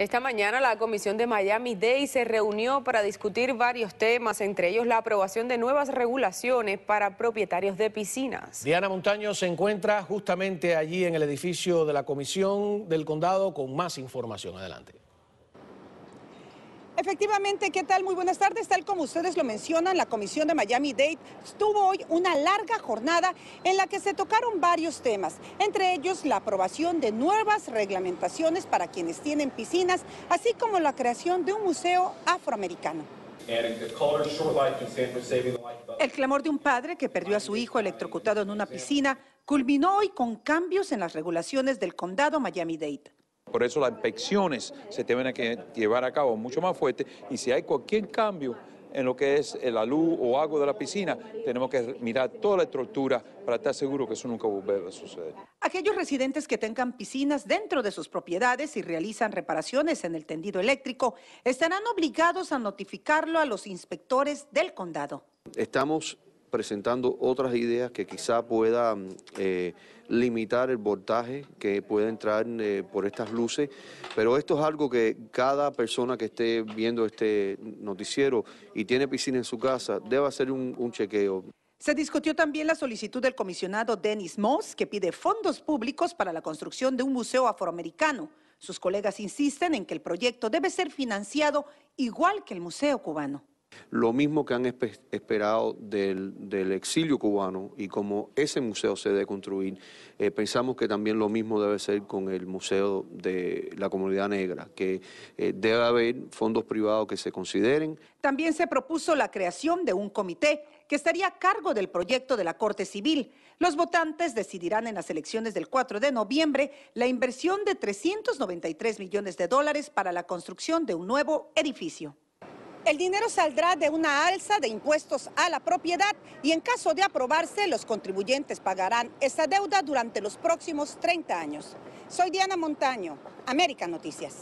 Esta mañana la Comisión de miami Day se reunió para discutir varios temas, entre ellos la aprobación de nuevas regulaciones para propietarios de piscinas. Diana Montaño se encuentra justamente allí en el edificio de la Comisión del Condado con más información. Adelante. Efectivamente, ¿qué tal? Muy buenas tardes. Tal como ustedes lo mencionan, la Comisión de Miami Dade tuvo hoy una larga jornada en la que se tocaron varios temas, entre ellos la aprobación de nuevas reglamentaciones para quienes tienen piscinas, así como la creación de un museo afroamericano. El clamor de un padre que perdió a su hijo electrocutado en una piscina culminó hoy con cambios en las regulaciones del condado Miami-Dade. Por eso las inspecciones se tienen que llevar a cabo mucho más fuerte y si hay cualquier cambio en lo que es eh, la luz o agua de la piscina, tenemos que mirar toda la estructura para estar seguro que eso nunca vuelva a suceder. Aquellos residentes que tengan piscinas dentro de sus propiedades y realizan reparaciones en el tendido eléctrico estarán obligados a notificarlo a los inspectores del condado. Estamos presentando otras ideas que quizá pueda mm, eh, limitar el voltaje que pueda entrar eh, por estas luces, pero esto es algo que cada persona que esté viendo este noticiero y tiene piscina en su casa debe hacer un, un chequeo. Se discutió también la solicitud del comisionado Dennis Moss, que pide fondos públicos para la construcción de un museo afroamericano. Sus colegas insisten en que el proyecto debe ser financiado igual que el Museo Cubano. Lo mismo que han esperado del, exilio cubano y como ese museo se debe construir, eh, pensamos que también lo mismo debe ser con el Museo de la Comunidad Negra, que eh, debe haber fondos privados que se consideren. También se propuso la creación de un comité que estaría a cargo del proyecto de la Corte Civil. Los votantes decidirán en las elecciones del 4 de noviembre la inversión de 393 millones de dólares para la construcción de un nuevo edificio. El dinero saldrá de una alza de impuestos a la propiedad y en caso de aprobarse, los contribuyentes pagarán esa deuda durante los próximos 30 años. Soy Diana Montaño, América Noticias.